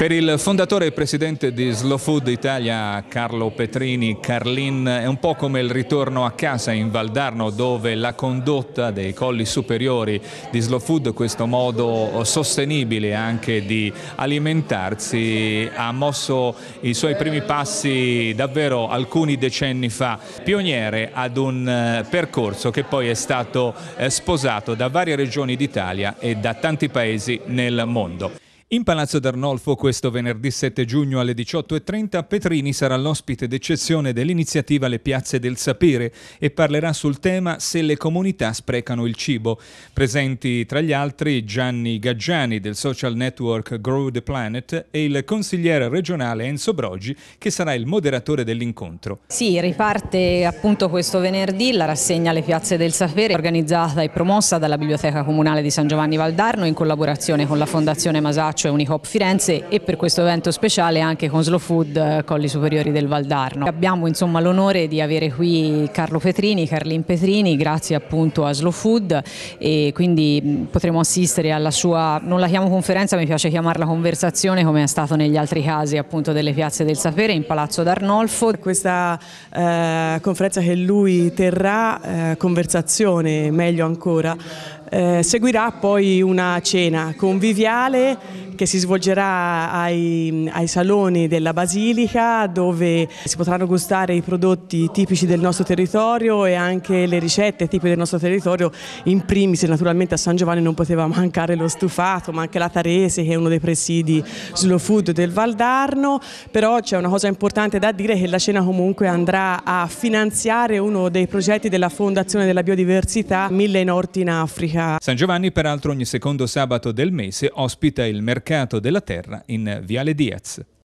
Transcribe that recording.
Per il fondatore e presidente di Slow Food Italia, Carlo Petrini, Carlin, è un po' come il ritorno a casa in Valdarno dove la condotta dei colli superiori di Slow Food, questo modo sostenibile anche di alimentarsi, ha mosso i suoi primi passi davvero alcuni decenni fa, pioniere ad un eh, percorso che poi è stato eh, sposato da varie regioni d'Italia e da tanti paesi nel mondo. In Palazzo d'Arnolfo questo venerdì 7 giugno alle 18.30 Petrini sarà l'ospite d'eccezione dell'iniziativa Le piazze del sapere e parlerà sul tema Se le comunità sprecano il cibo. Presenti tra gli altri Gianni Gaggiani del social network Grow the Planet e il consigliere regionale Enzo Brogi che sarà il moderatore dell'incontro. Sì, riparte appunto questo venerdì la rassegna Le piazze del sapere organizzata e promossa dalla Biblioteca Comunale di San Giovanni Valdarno in collaborazione con la Fondazione Masaccio cioè Unihop Firenze e per questo evento speciale anche con Slow Food eh, Colli Superiori del Valdarno. Abbiamo insomma l'onore di avere qui Carlo Petrini, Carlin Petrini, grazie appunto a Slow Food e quindi potremo assistere alla sua, non la chiamo conferenza, mi piace chiamarla conversazione come è stato negli altri casi appunto delle piazze del sapere in Palazzo d'Arnolfo. Questa eh, conferenza che lui terrà, eh, conversazione meglio ancora, eh, seguirà poi una cena conviviale che si svolgerà ai, ai, saloni della Basilica dove si potranno gustare i prodotti tipici del nostro territorio e anche le ricette tipiche del nostro territorio, in primis naturalmente a San Giovanni non poteva mancare lo stufato ma anche la Tarese che è uno dei presidi slow food del Valdarno, però c'è una cosa importante da dire che la cena comunque andrà a finanziare uno dei progetti della Fondazione della Biodiversità Mille Norti in Africa San Giovanni, peraltro, ogni secondo sabato del mese ospita il mercato della terra in Viale Diaz.